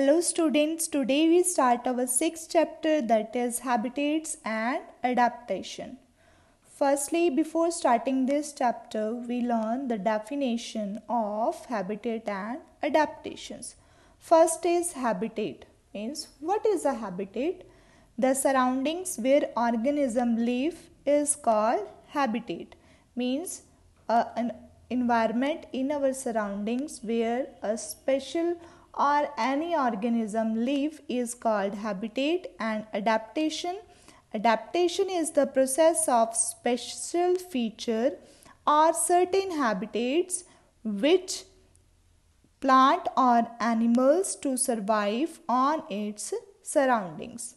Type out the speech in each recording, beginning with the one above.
Hello students, today we start our sixth chapter that is Habitats and Adaptation. Firstly, before starting this chapter, we learn the definition of habitat and adaptations. First is habitat means what is a habitat? The surroundings where organism live is called habitat means uh, an environment in our surroundings where a special or any organism live is called habitat and adaptation. Adaptation is the process of special feature or certain habitats which plant or animals to survive on its surroundings.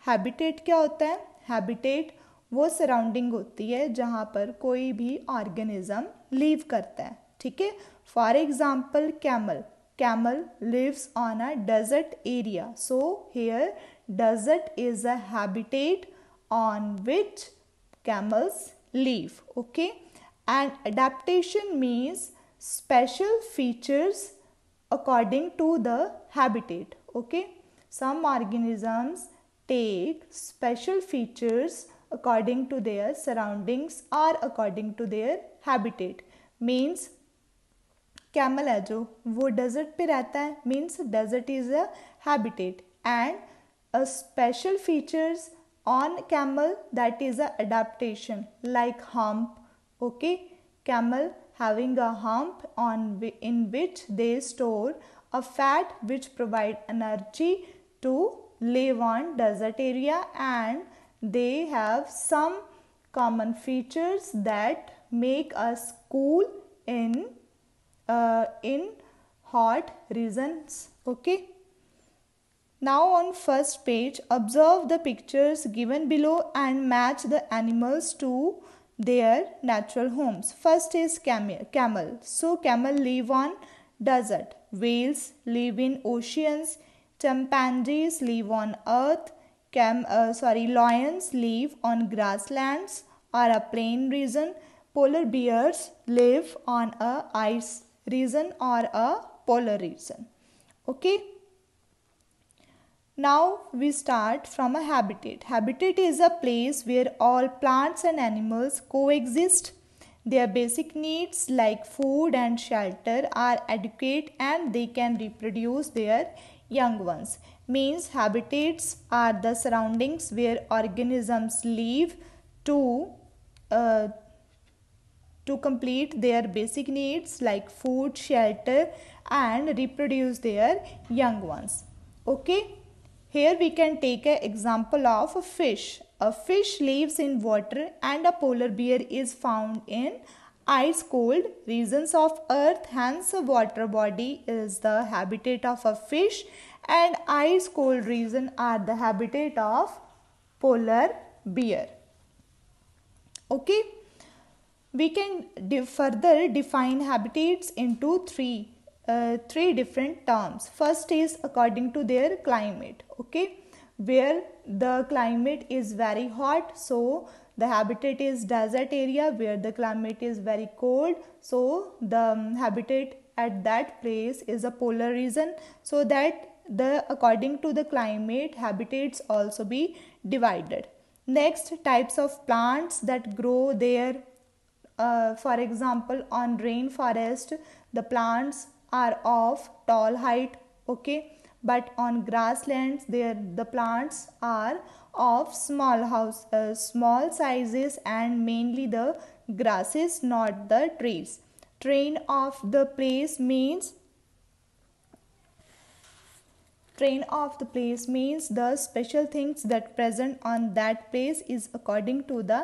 Habitat kya hota hai Habitat वो surrounding होती है जहाँ पर कोई भी organism leave करता है ठीक है for example camel camel lives on a desert area. So here desert is a habitat on which camels live. Okay. And adaptation means special features according to the habitat. Okay. Some organisms take special features according to their surroundings or according to their habitat means camel है जो desert पे means desert is a habitat and a special features on camel that is a adaptation like hump okay camel having a hump on in which they store a fat which provide energy to live on desert area and they have some common features that make us cool in uh, in hot regions. Okay. Now on first page, observe the pictures given below and match the animals to their natural homes. First is camel. camel. So camel live on desert. Whales live in oceans. Chimpanzees live on earth. Cam uh, sorry, lions live on grasslands or a plain region. Polar bears live on a ice Reason or a polar reason. Okay. Now we start from a habitat. Habitat is a place where all plants and animals coexist. Their basic needs like food and shelter are adequate and they can reproduce their young ones. Means habitats are the surroundings where organisms live to uh, to complete their basic needs like food, shelter and reproduce their young ones. Okay, here we can take an example of a fish. A fish lives in water and a polar bear is found in ice cold regions of earth hence a water body is the habitat of a fish and ice cold region are the habitat of polar bear okay we can de- further define habitats into three uh, three different terms. First is according to their climate. Okay, where the climate is very hot, so the habitat is desert area. Where the climate is very cold, so the um, habitat at that place is a polar region. So that the according to the climate habitats also be divided next types of plants that grow there uh, for example on rainforest the plants are of tall height okay but on grasslands there the plants are of small house uh, small sizes and mainly the grasses not the trees train of the place means train of the place means the special things that present on that place is according to the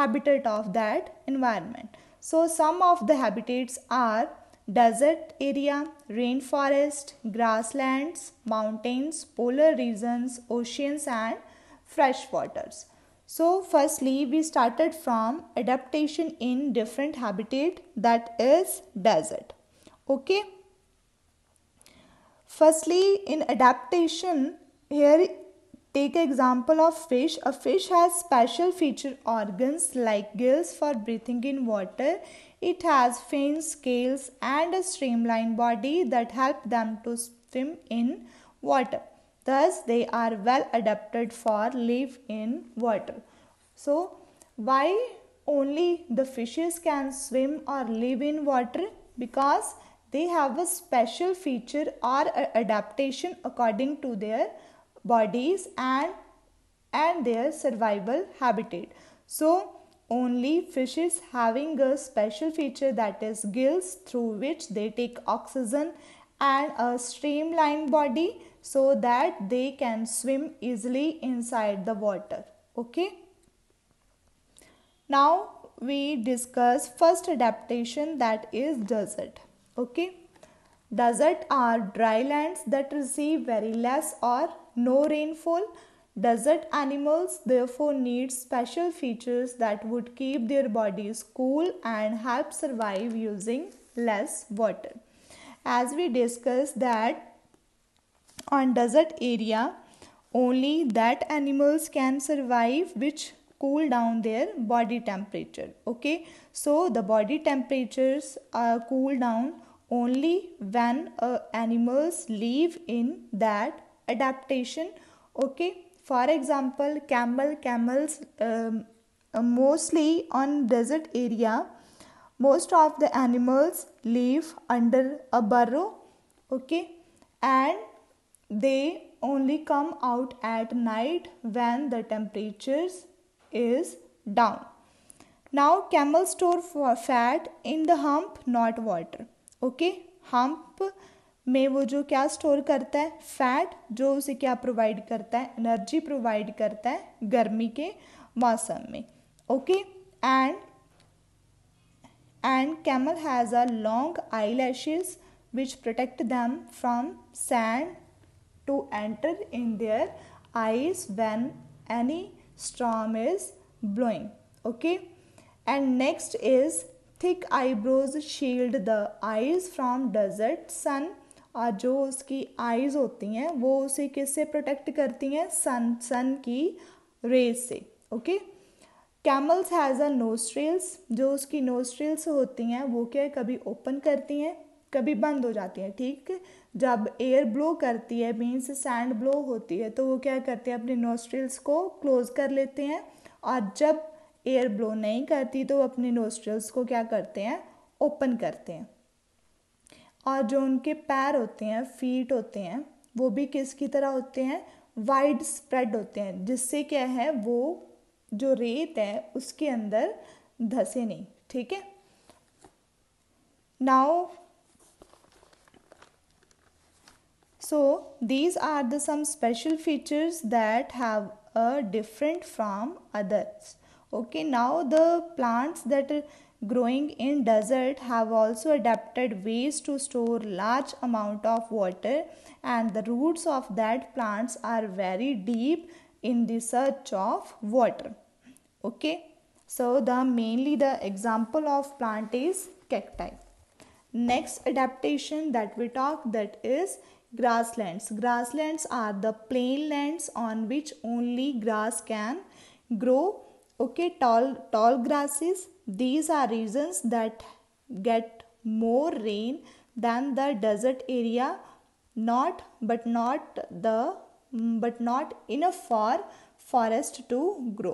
habitat of that environment so some of the habitats are desert area, rainforest, grasslands, mountains, polar regions, oceans and fresh waters. So firstly we started from adaptation in different habitat that is desert. Okay firstly in adaptation here take example of fish a fish has special feature organs like gills for breathing in water it has fin scales and a streamlined body that help them to swim in water thus they are well adapted for live in water so why only the fishes can swim or live in water because they have a special feature or adaptation according to their bodies and, and their survival habitat. So, only fishes having a special feature that is gills through which they take oxygen and a streamlined body so that they can swim easily inside the water. Okay. Now we discuss first adaptation that is desert okay desert are dry lands that receive very less or no rainfall desert animals therefore need special features that would keep their bodies cool and help survive using less water as we discussed that on desert area only that animals can survive which cool down their body temperature okay so the body temperatures are cool down only when uh, animals live in that adaptation okay for example camel camels um, uh, mostly on desert area most of the animals live under a burrow okay and they only come out at night when the temperatures is down now camels store fat in the hump not water okay hump में वो जो क्या store करता है fat जो उसे क्या provide करता है एनर्जी प्रोवाइड करता है गर्मी के मौसम में okay and and camel has a long eye lashes which protect them from sand to enter in their eyes when any storm is blowing okay and next is thick eyebrows shield the eyes from desert sun और जो उसकी eyes होती हैं वो उसे किससे protect करती हैं सन सन की रेज से okay camels has a nostrils जो उसकी नोस्ट्रेल्स होती हैं वो क्या है कभी ओपन करती हैं कभी बंद हो जाती हैं ठीक जब एयर ब्लो करती है मीन्स सैंड ब्लो होती है तो वो क्या करते हैं अपने नोस्ट्रिल्स को क्लोज कर लेते हैं और जब एयर ब्लो नहीं करती तो वो अपने नोस्ट्रल्स को क्या करते हैं ओपन करते हैं और जो उनके पैर होते हैं फीट होते हैं वो भी किसकी तरह होते हैं वाइड स्प्रेड होते हैं जिससे क्या है वो जो रेत है उसके अंदर धसे नहीं ठीक है now so these are the some special features that have a different from others okay now the plants that are growing in desert have also adapted ways to store large amount of water and the roots of that plants are very deep in the search of water okay so the mainly the example of plant is cacti next adaptation that we talk that is grasslands grasslands are the plain lands on which only grass can grow okay tall tall grasses these are regions that get more rain than the desert area not but not the but not enough for forest to grow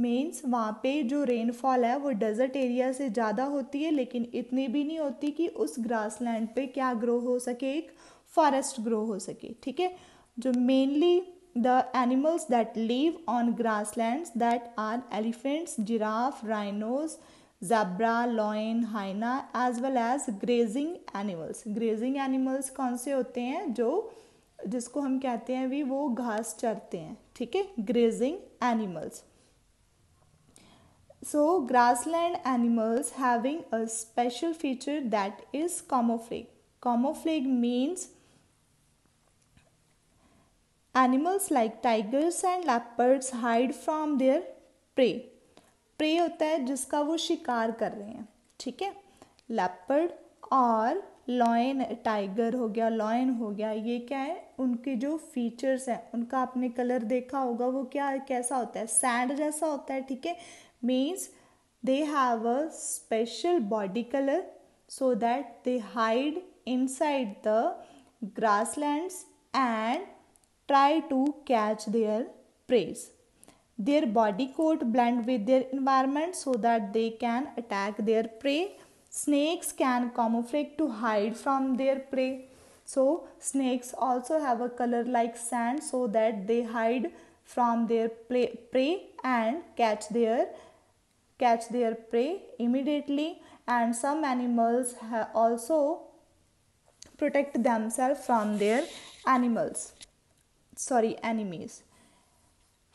means वहाँ पे जो rainfall है वो desert area से ज़्यादा होती है लेकिन इतनी भी नहीं होती कि उस ग्रास लैंड पे क्या ग्रो हो सके एक फॉरेस्ट ग्रो हो सके ठीक है जो mainly the animals that live on grasslands that are elephants, giraffe, rhinos, zebra, lion, hyena as well as grazing animals. Grazing animals कौन से होते हैं जो जिसको हम कहते हैं भी वो घास चरते हैं ठीक है grazing animals So, grassland animals having a special feature that is camouflage. Camouflage means animals like tigers and leopards hide from their prey prey होता है जिसका वो शिकार कर रहे हैं ठीक है लैपर्ड और लॉयन टाइगर हो गया लॉयन हो गया ये क्या है उनके जो फीचर्स हैं उनका आपने कलर देखा होगा वो क्या कैसा होता है सैंड जैसा होता है ठीक है means they have a special body colour so that they hide inside the grass lands and try to catch their preys. Their body coat blend with their environment so that they can attack their prey. Snakes can camouflage to hide from their prey. So snakes also have a color like sand so that they hide from their prey and catch their catch their prey immediately and some animals also protect themselves from their animals sorry enemies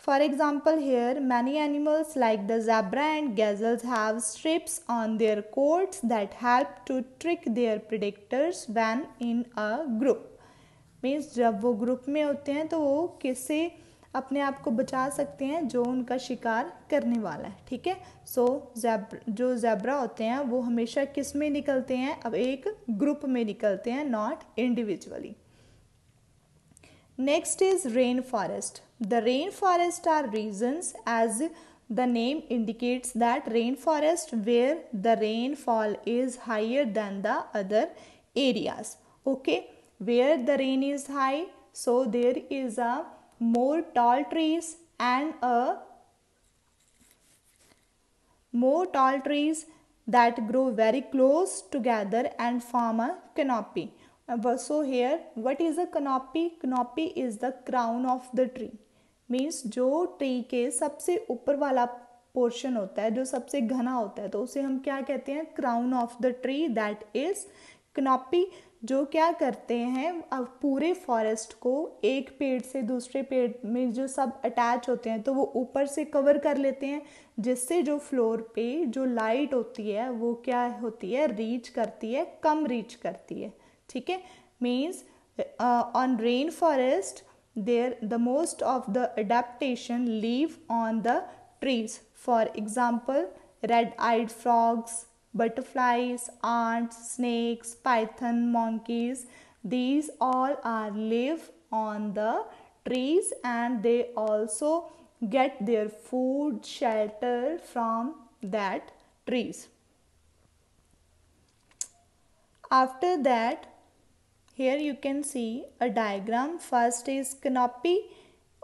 for example here many animals like the zebra and gazelles have strips on their coats that help to trick their predators when in a group means jab wo group mein hote hain to wo kaise अपने आप को बचा सकते हैं जो उनका शिकार करने वाला है ठीक है सो जैब जो जैबरा होते हैं वो हमेशा किस में निकलते हैं अब एक ग्रुप में निकलते हैं not individually Next is rainforest. The rainforest are regions as the name indicates that rainforest where the rainfall is higher than the other areas. Okay, where the rain is high, so there is a more tall trees and a more tall trees that grow very close together and form a canopy. So here what is the canopy canopy is the crown of the tree means जो tree के सबसे ऊपर वाला portion होता है जो सबसे घना होता है तो उसे हम क्या कहते हैं crown of the tree that is canopy जो क्या करते हैं अब पूरे फॉरेस्ट को एक पेड़ से दूसरे पेड़ में जो सब अटैच होते हैं तो वो ऊपर से कवर कर लेते हैं जिससे जो फ्लोर पे जो लाइट होती है वो क्या होती है रीच करती है कम रीच करती है ठीक means uh, on rainforest there the most of the adaptation live on the trees for example red eyed frogs butterflies ants snakes python monkeys these all are live on the trees and they also get their food shelter from that trees after that here you can see a diagram. First is canopy,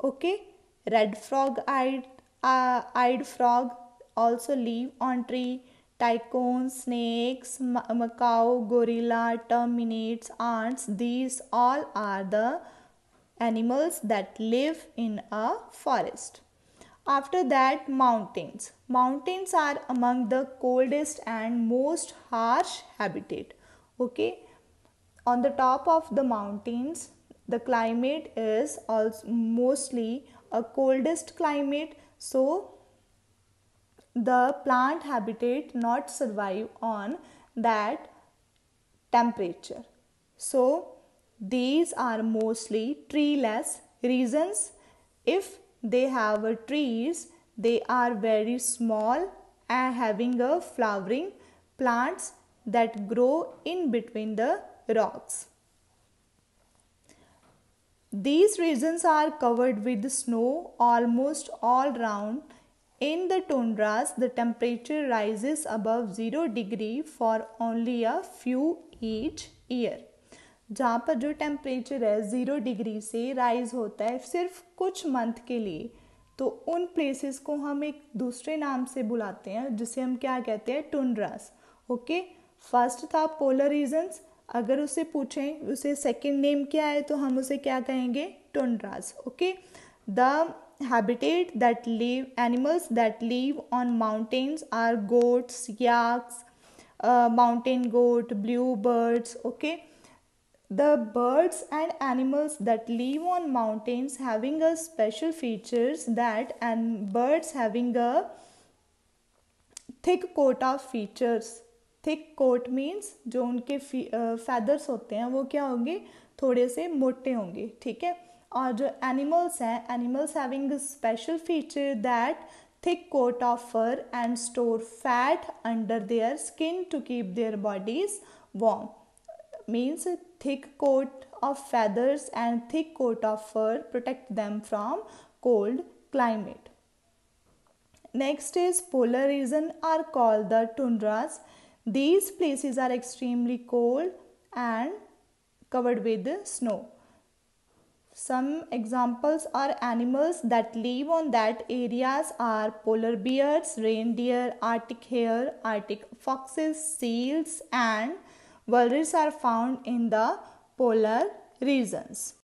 okay, red frog eyed, uh, eyed frog, also leaf on tree, tycoon, snakes, macaw, gorilla, termites, ants. These all are the animals that live in a forest. After that, mountains. Mountains are among the coldest and most harsh habitat. Okay, on the top of the mountains, the climate is also mostly a coldest climate, so the plant habitat not survive on that temperature. So these are mostly treeless regions. If they have trees, they are very small and having a flowering plants that grow in between the rocks. These regions are covered with snow almost all round. In the tundras, the temperature rises above 0 degree for only a few each year. जहाँ पर जो temperature है zero degree से rise होता है सिर्फ कुछ month के लिए तो उन प्लेसेस को हम एक दूसरे नाम से बुलाते हैं जिसे हम क्या कहते हैं टुंड्रास ओके फर्स्ट था पोलर रीजन्स अगर उसे पूछें उसे सेकेंड नेम क्या है तो हम उसे क्या कहेंगे tundras okay the habitat that live animals that live on mountains are goats yaks mountain goat blue birds okay the birds and animals that live on mountains having a special features that and birds having a thick coat of features thick coat means जो उनके feathers होते हैं वो क्या होंगे थोड़े से मोटे होंगे ठीक है और जो एनिमल्स हैं animals having special feature that thick coat of fur and store fat under their skin to keep their bodies warm means thick coat of feathers and thick coat of fur protect them from cold climate next is polar region are called the tundras These places are extremely cold and covered with snow. Some examples are animals that live on that areas are polar bears, reindeer, arctic hare, arctic foxes, seals and walrus are found in the polar regions.